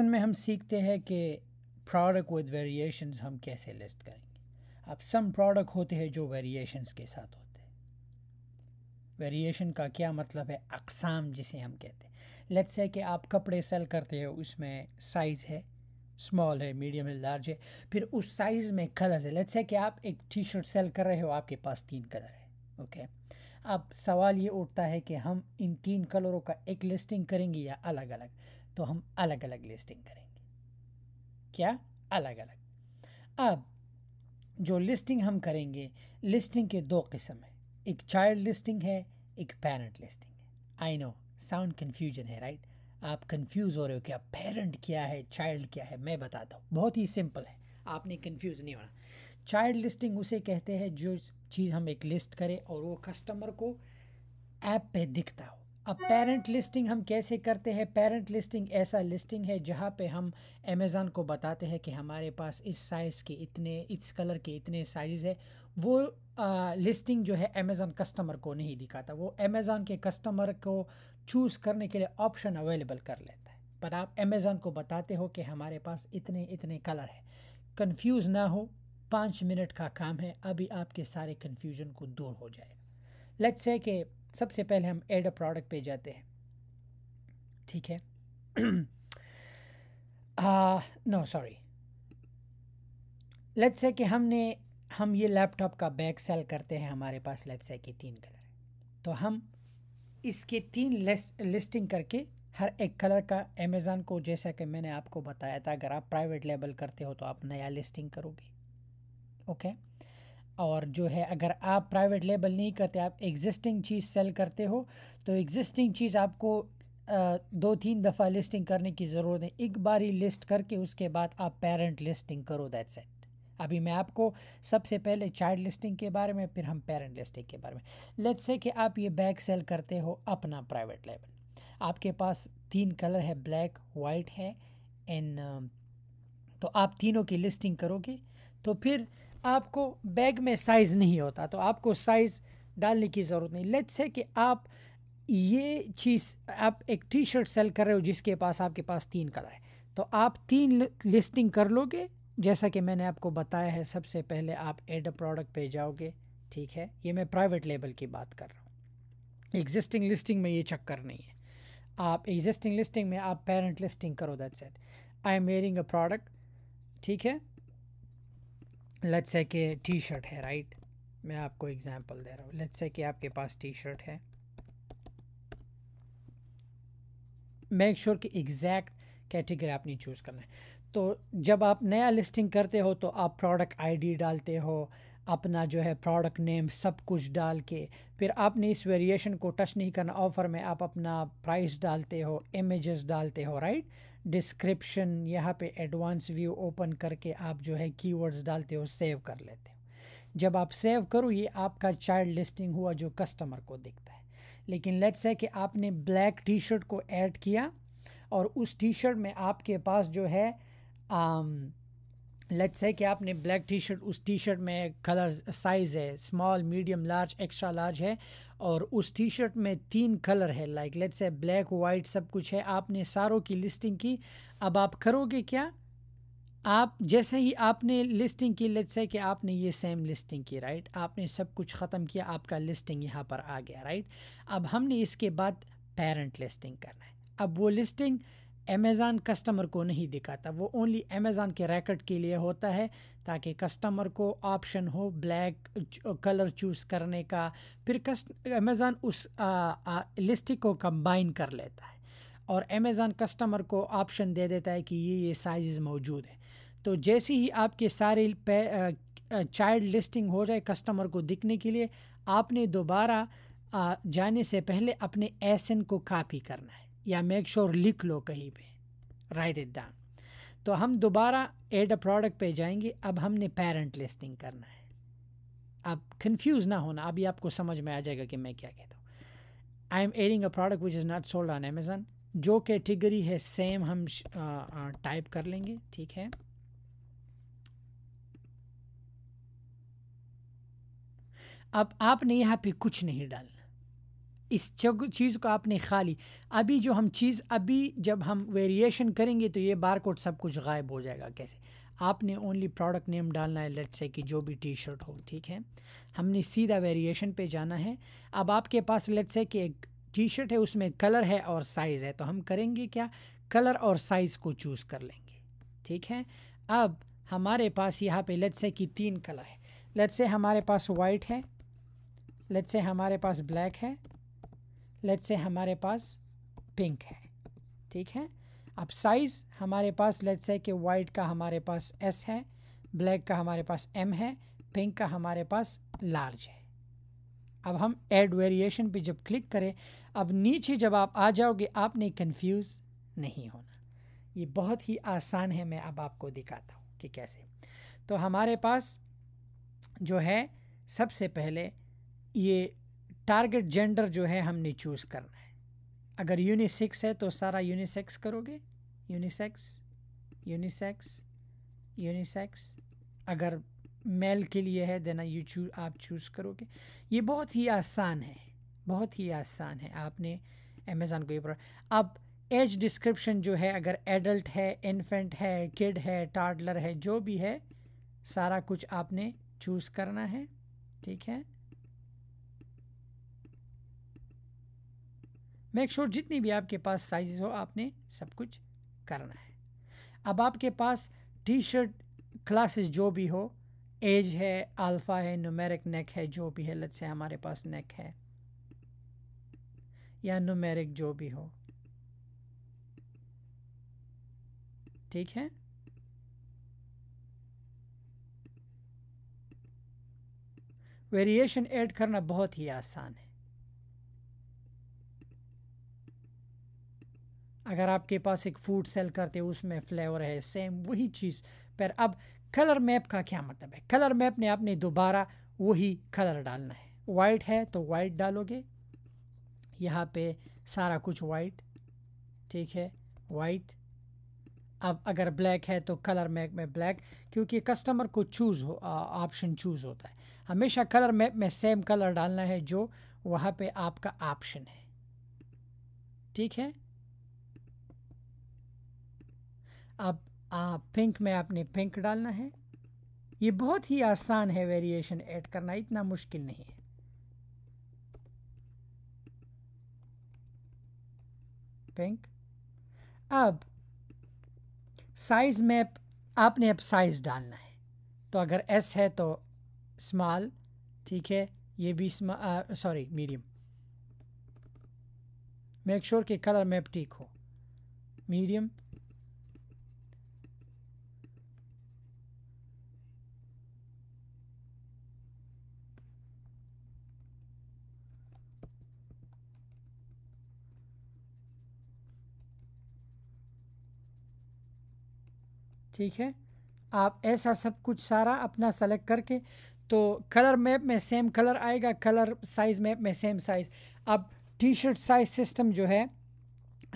Lesson में हम सीखते हैं कि प्रोडक्ट विद वेरिएशंस हम कैसे लिस्ट करेंगे अब सम प्रोडक्ट होते हैं जो वेरिएशंस के साथ होते हैं वेरिएशन का क्या मतलब है अकसाम जिसे हम कहते हैं लेट्स से कि आप कपड़े सेल करते हो उसमें साइज़ है स्मॉल है मीडियम है लार्ज है फिर उस साइज़ में कलर्स है लेट्स से कि आप एक टी शर्ट सेल कर रहे हो आपके पास तीन कलर है ओके अब सवाल ये उठता है कि हम इन तीन कलरों का एक लिस्टिंग करेंगे या अलग अलग तो हम अलग अलग लिस्टिंग करेंगे क्या अलग अलग अब जो लिस्टिंग हम करेंगे लिस्टिंग के दो किस्म हैं एक चाइल्ड लिस्टिंग है एक पेरेंट लिस्टिंग है आई नो साउंड कन्फ्यूजन है राइट आप कन्फ्यूज़ हो रहे हो क्या पेरेंट क्या है चाइल्ड क्या है मैं बताता हूँ बहुत ही सिंपल है आपने कन्फ्यूज नहीं होना चाइल्ड लिस्टिंग उसे कहते हैं जो चीज़ हम एक लिस्ट करें और वो कस्टमर को ऐप पे दिखता हो अब पेरेंट लिस्टिंग हम कैसे करते हैं पेरेंट लिस्टिंग ऐसा लिस्टिंग है जहाँ पे हम अमेज़ान को बताते हैं कि हमारे पास इस साइज़ के इतने इस कलर के इतने साइज़ है वो आ, लिस्टिंग जो है अमेज़ान कस्टमर को नहीं दिखाता वो अमेज़ान के कस्टमर को चूज़ करने के लिए ऑप्शन अवेलेबल कर लेता है पर आप अमेज़ान को बताते हो कि हमारे पास इतने इतने कलर है कन्फ्यूज़ ना हो पाँच मिनट का काम है अभी आपके सारे कन्फ्यूजन को दूर हो जाएगा लेट्स से कि सबसे पहले हम एड अ प्रोडक्ट पे जाते हैं ठीक है नो सॉरी लेट्स से कि हमने हम ये लैपटॉप का बैग सेल करते हैं हमारे पास लेट्स से कि तीन कलर है तो हम इसके तीन लिस्ट लिस्टिंग करके हर एक कलर का अमेज़ान को जैसा कि मैंने आपको बताया था अगर आप प्राइवेट लेबल करते हो तो आप नया लिस्टिंग करोगे ओके okay? और जो है अगर आप प्राइवेट लेबल नहीं करते आप एग्जिस्टिंग चीज़ सेल करते हो तो एग्जिस्टिंग चीज़ आपको दो तीन दफ़ा लिस्टिंग करने की ज़रूरत है एक बार ही लिस्ट करके उसके बाद आप पेरेंट लिस्टिंग करो दैट्स इट अभी मैं आपको सबसे पहले चाइल्ड लिस्टिंग के बारे में फिर हम पेरेंट लिस्टिंग के बारे में लेट्स से कि आप ये बैग सेल करते हो अपना प्राइवेट लेबल आपके पास तीन कलर है ब्लैक वाइट है एंड तो आप तीनों की लिस्टिंग करोगे तो फिर आपको बैग में साइज़ नहीं होता तो आपको साइज़ डालने की ज़रूरत नहीं लेट्स है कि आप ये चीज़ आप एक टी शर्ट सेल कर रहे हो जिसके पास आपके पास तीन कलर है तो आप तीन लिस्टिंग कर लोगे जैसा कि मैंने आपको बताया है सबसे पहले आप एड प्रोडक्ट पे जाओगे ठीक है ये मैं प्राइवेट लेबल की बात कर रहा हूँ एग्जिस्टिंग लिस्टिंग में ये चक्कर नहीं है आप एग्जिस्टिंग लिस्टिंग में आप पेरेंट लिस्टिंग करो that set I am wearing a product ठीक है लेट्स है कि टी शर्ट है राइट मैं आपको एग्जांपल दे रहा हूँ लेट्स है कि आपके पास टी शर्ट है मेक श्योर sure कि एग्जैक्ट कैटेगरी आपने चूज़ करना है तो जब आप नया लिस्टिंग करते हो तो आप प्रोडक्ट आईडी डालते हो अपना जो है प्रोडक्ट नेम सब कुछ डाल के फिर आपने इस वेरिएशन को टच नहीं करना ऑफ़र में आप अपना प्राइस डालते हो इमेजेस डालते हो राइट डिस्क्रिप्शन यहाँ पे एडवांस व्यू ओपन करके आप जो है कीवर्ड्स डालते हो सेव कर लेते हो जब आप सेव करो ये आपका चाइल्ड लिस्टिंग हुआ जो कस्टमर को दिखता है लेकिन लेट्स है कि आपने ब्लैक टी शर्ट को ऐड किया और उस टी शर्ट में आपके पास जो है लेट्स um, है कि आपने ब्लैक टी शर्ट उस टी शर्ट में कलर साइज़ है small medium large extra large है और उस टी शर्ट में तीन कलर है like let's say black white सब कुछ है आपने सारों की लिस्टिंग की अब आप करोगे क्या आप जैसे ही आपने लिस्टिंग की लेट्स से कि आपने ये सेम लिस्टिंग की राइट आपने सब कुछ ख़त्म किया आपका लिस्टिंग यहाँ पर आ गया राइट अब हमने इसके बाद पेरेंट लिस्टिंग करना है अब वो लिस्टिंग अमेज़ान कस्टमर को नहीं दिखाता वो ओनली अमेज़ान के रैकेट के लिए होता है ताकि कस्टमर को ऑप्शन हो ब्लैक कलर चूज़ करने का फिर कस्ट अमेज़ान उस लिस्ट को कंबाइन कर लेता है और अमेज़ान कस्टमर को ऑप्शन दे देता है कि ये ये साइज़ मौजूद है तो जैसे ही आपके सारे चाइल्ड लिस्टिंग हो जाए कस्टमर को दिखने के लिए आपने दोबारा जाने से पहले अपने एसन को कापी करना है या मेक श्योर लिख लो कहीं पे राइट इट डाउन तो हम दोबारा एड अ प्रोडक्ट पे जाएंगे अब हमने पेरेंट लिस्टिंग करना है अब कंफ्यूज ना होना अभी आपको समझ में आ जाएगा कि मैं क्या कहता हूँ I am adding a product which is not sold on Amazon जो कैटेगरी है सेम हम टाइप कर लेंगे ठीक है अब आपने यहाँ पे कुछ नहीं डालना इस चीज़ को आपने खाली अभी जो हम चीज़ अभी जब हम वेरिएशन करेंगे तो ये बार कोड सब कुछ गायब हो जाएगा कैसे आपने ओनली प्रोडक्ट नेम डालना है लेट्स से कि जो भी टी शर्ट हो ठीक है हमने सीधा वेरिएशन पे जाना है अब आपके पास लेट्स से कि एक टी शर्ट है उसमें कलर है और साइज़ है तो हम करेंगे क्या कलर और साइज़ को चूज़ कर लेंगे ठीक है अब हमारे पास यहाँ पे लेट्स से कि तीन कलर है लेट्स से हमारे पास वाइट है लेट्स से हमारे पास ब्लैक है लेट से हमारे पास पिंक है ठीक है अब साइज़ हमारे पास लेट से कि वाइट का हमारे पास एस है ब्लैक का हमारे पास एम है पिंक का हमारे पास लार्ज है अब हम ऐड वेरिएशन पे जब क्लिक करें अब नीचे जब आप आ जाओगे आपने कंफ्यूज नहीं होना ये बहुत ही आसान है मैं अब आपको दिखाता हूँ कि कैसे तो हमारे पास जो है सबसे पहले ये टारगेट जेंडर जो है हमने चूज़ करना है अगर यूनिसेक्स है तो सारा यूनिसेक्स करोगे यूनिसेक्स यूनिसेक्स यूनिसेक्स अगर मेल के लिए है देना यू चू आप चूज़ करोगे ये बहुत ही आसान है बहुत ही आसान है आपने अमेज़ान को ये अब एज डिस्क्रिप्शन जो है अगर एडल्ट है इन्फेंट है किड है टार्डलर है जो भी है सारा कुछ आपने चूज़ करना है ठीक है मेक श्योर sure जितनी भी आपके पास साइज़ हो आपने सब कुछ करना है अब आपके पास टी शर्ट क्लासेस जो भी हो एज है अल्फ़ा है नुमेरिक नेक है जो भी है लत से हमारे पास नेक है या नुमेरिक जो भी हो ठीक है वेरिएशन ऐड करना बहुत ही आसान है अगर आपके पास एक फूड सेल करते हो उसमें फ्लेवर है सेम वही चीज़ पर अब कलर मैप का क्या मतलब है कलर मैप में आपने दोबारा वही कलर डालना है वाइट है तो वाइट डालोगे यहाँ पे सारा कुछ वाइट ठीक है वाइट अब अगर ब्लैक है तो कलर मैप में ब्लैक क्योंकि कस्टमर को चूज़ हो ऑप्शन चूज़ होता है हमेशा कलर मैप में सेम कलर डालना है जो वहाँ पे आपका ऑप्शन है ठीक है अब आप पिंक में आपने पिंक डालना है ये बहुत ही आसान है वेरिएशन ऐड करना इतना मुश्किल नहीं है पिंक अब साइज मैप आपने अब साइज डालना है तो अगर एस है तो स्मॉल ठीक है ये भी सॉरी मीडियम मेक श्योर कि कलर मैप ठीक हो मीडियम ठीक है आप ऐसा सब कुछ सारा अपना सेलेक्ट करके तो कलर मैप में सेम कलर आएगा कलर साइज़ मैप में सेम साइज़ अब टी शर्ट साइज सिस्टम जो है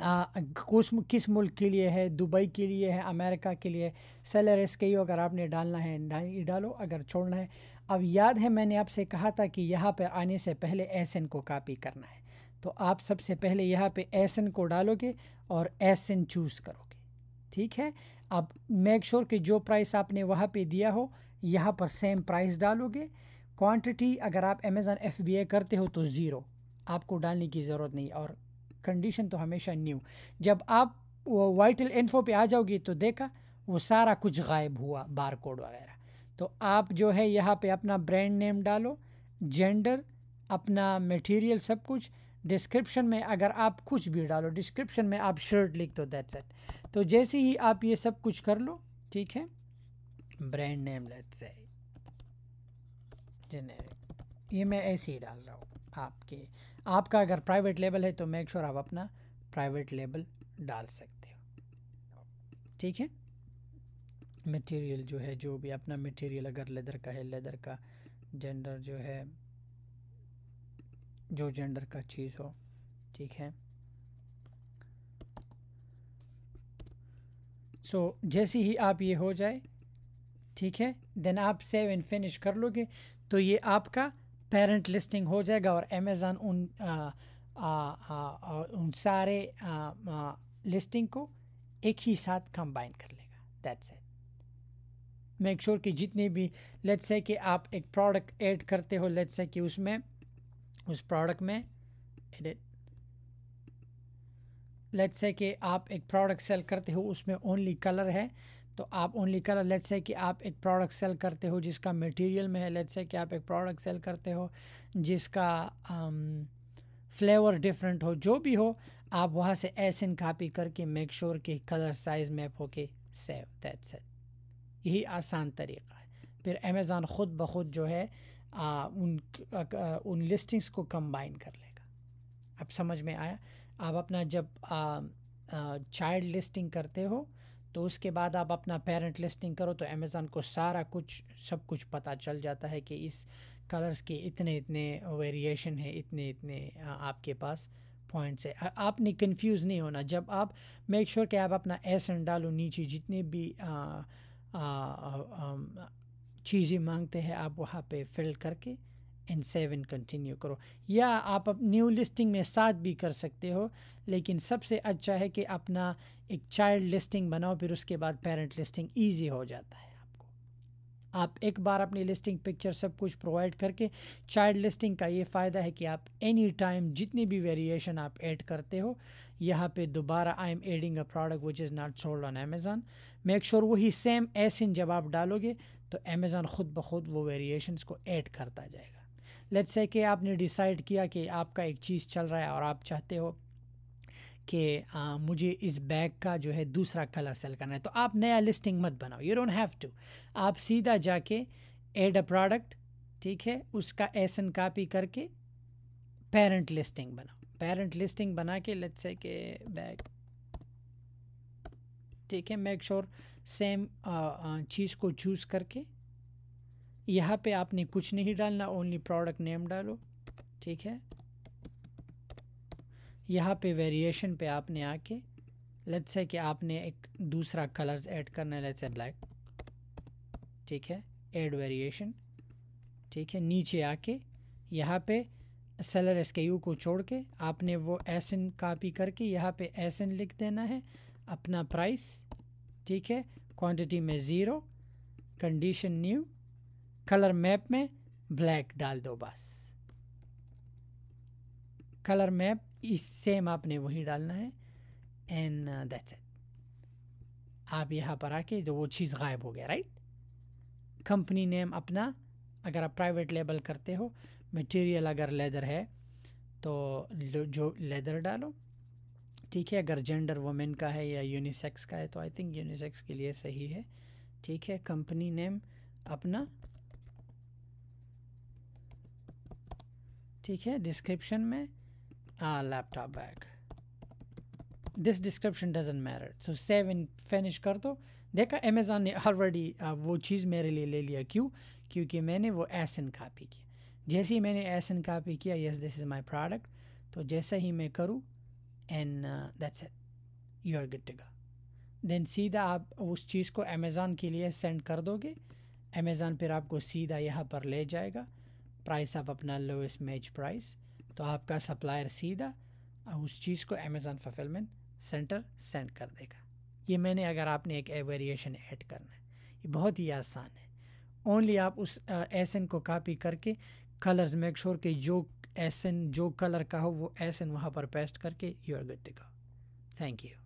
कुछ किस मुल्क के लिए है दुबई के लिए है अमेरिका के लिए सेलर एस के अगर आपने डालना है डालो अगर छोड़ना है अब याद है मैंने आपसे कहा था कि यहाँ पर आने से पहले एसन को कापी करना है तो आप सबसे पहले यहाँ पर एसन को डालोगे और एसन चूज़ करो ठीक है अब मेक श्योर कि जो प्राइस आपने वहाँ पे दिया हो यहाँ पर सेम प्राइस डालोगे क्वांटिटी अगर आप अमेज़न एफ करते हो तो ज़ीरो आपको डालने की ज़रूरत नहीं और कंडीशन तो हमेशा न्यू जब आप वो वाइटल इन्फो पे आ जाओगे तो देखा वो सारा कुछ गायब हुआ बार कोड वगैरह तो आप जो है यहाँ पर अपना ब्रैंड नेम डालो जेंडर अपना मटीरियल सब कुछ डिस्क्रिप्शन में अगर आप कुछ भी डालो डिस्क्रिप्शन में आप शर्ट लिख दो दैट्स सेट तो जैसे ही आप ये सब कुछ कर लो ठीक है brand name let's say generic ये मैं ऐसे ही डाल रहा हूँ आपके आपका अगर प्राइवेट लेबल है तो मेक श्योर sure आप अपना प्राइवेट लेबल डाल सकते हो ठीक है मटेरियल जो है जो भी अपना मटेरियल अगर लेदर का है लेदर का जेंडर जो है जो जेंडर का चीज़ हो ठीक है सो so, जैसे ही आप ये हो जाए ठीक है देन आप सेव एंड फिनिश कर लोगे तो ये आपका पेरेंट लिस्टिंग हो जाएगा और अमेज़ान उन आ, आ, आ, उन सारे आ, आ, लिस्टिंग को एक ही साथ कंबाइन कर लेगा दैट्स इट मेक श्योर कि जितने भी लेट्स से कि आप एक प्रोडक्ट ऐड करते हो लेट्स से कि उसमें उस प्रोडक्ट में एडिट लेट्स से कि आप एक प्रोडक्ट सेल करते हो उसमें ओनली कलर है तो आप ओनली कलर लेट्स से कि आप एक प्रोडक्ट सेल करते हो जिसका मटेरियल में है लेट्स से कि आप एक प्रोडक्ट सेल करते हो जिसका फ्लेवर um, डिफरेंट हो जो भी हो आप वहाँ से ऐसे कापी करके मेक श्योर कि कलर साइज मैप हो के सेव दैट्स इट यही आसान तरीका है फिर अमेज़ान ख़ुद ब खुद जो है आ, उन आ, उन लिस्टिंग्स को कंबाइन कर लेगा अब समझ में आया आप अपना जब चाइल्ड लिस्टिंग करते हो तो उसके बाद आप अपना पेरेंट लिस्टिंग करो तो अमेज़ान को सारा कुछ सब कुछ पता चल जाता है कि इस कलर्स के इतने इतने वेरिएशन है इतने इतने आपके पास पॉइंट्स है आपने कंफ्यूज नहीं होना जब आप मेक श्योर sure कि आप अपना एसन डालो नीचे जितने भी आ, आ, आ, चीज़ें मांगते हैं आप वहाँ पे फिल करके इन सेवन कंटिन्यू करो या आप अब न्यू लिस्टिंग में सात भी कर सकते हो लेकिन सबसे अच्छा है कि अपना एक चाइल्ड लिस्टिंग बनाओ फिर उसके बाद पेरेंट लिस्टिंग ईजी हो जाता है आपको आप एक बार अपनी लिस्टिंग पिक्चर सब कुछ प्रोवाइड करके चाइल्ड लिस्टिंग का ये फ़ायदा है कि आप एनी टाइम जितनी भी वेरिएशन आप ऐड करते हो यहाँ पे दोबारा I am adding a product which is not sold on Amazon make sure वही सेम एसिन जब आप डालोगे तो अमेज़ॉन ख़ुद ब खुद वो वेरिएशंस को ऐड करता जाएगा लेट्स से कि आपने डिसाइड किया कि आपका एक चीज़ चल रहा है और आप चाहते हो कि आ, मुझे इस बैग का जो है दूसरा कलर सेल करना है तो आप नया लिस्टिंग मत बनाओ यू डोंट हैव टू आप सीधा जाके एड अ प्रोडक्ट ठीक है उसका एसन कापी करके पेरेंट लिस्टिंग बनाओ पेरेंट लिस्टिंग बना के लेट्स से कि बैग ठीक है मेक श्योर sure सेम चीज़ uh, uh, को चूज़ करके यहाँ पे आपने कुछ नहीं डालना ओनली प्रोडक्ट नेम डालो ठीक है यहाँ पे वेरिएशन पे आपने आके लेट्स है कि आपने एक दूसरा कलर्स ऐड करना है लेट्स है ब्लैक ठीक है ऐड वेरिएशन ठीक है नीचे आके यहाँ पे सेलर एस के यू को छोड़ के आपने वो एस एन कापी करके यहाँ पे एस एन लिख देना है अपना प्राइस ठीक है क्वांटिटी में zero condition new colour map में ब्लैक डाल दो बस कलर मैप इस सेम आपने वही डालना है एंड दैट्स इट आप यहाँ पर आके जो वो चीज़ गायब हो गया राइट कंपनी नेम अपना अगर आप प्राइवेट लेबल करते हो मटेरियल अगर लेदर है तो जो लेदर डालो ठीक है अगर जेंडर वुमेन का है या यूनिसेक्स का है तो आई थिंक यूनिसेक्स के लिए सही है ठीक है कंपनी नेम अपना ठीक है डिस्क्रिप्शन में laptop bag this description doesn't matter so save and finish कर दो देखा अमेज़ोन ने ऑलरेडी वो चीज़ मेरे लिए ले लिया क्यों क्योंकि मैंने वो एसन कापी किया जैसे ही मैंने एसन कापी किया yes this is my product तो जैसे ही मैं करूँ and that's it you are good to go then सीधा आप उस चीज़ को अमेज़ोन के लिए सेंड कर दोगे अमेज़ोन फिर आपको सीधा यहाँ पर ले जाएगा प्राइस आप अपना लोएस्ट मैच प्राइस तो आपका सप्लायर सीधा उस चीज़ को अमेज़ोन फुलफिलमेंट सेंटर सेंड कर देगा ये मैंने अगर आपने एक वेरिएशन ऐड करना है ये बहुत ही आसान है ओनली आप उस एसन uh, को कापी करके कलर्स मेक श्योर के जो एस एन जो कलर का हो वो एस एन वहाँ पर पेस्ट करके you are good to go thank you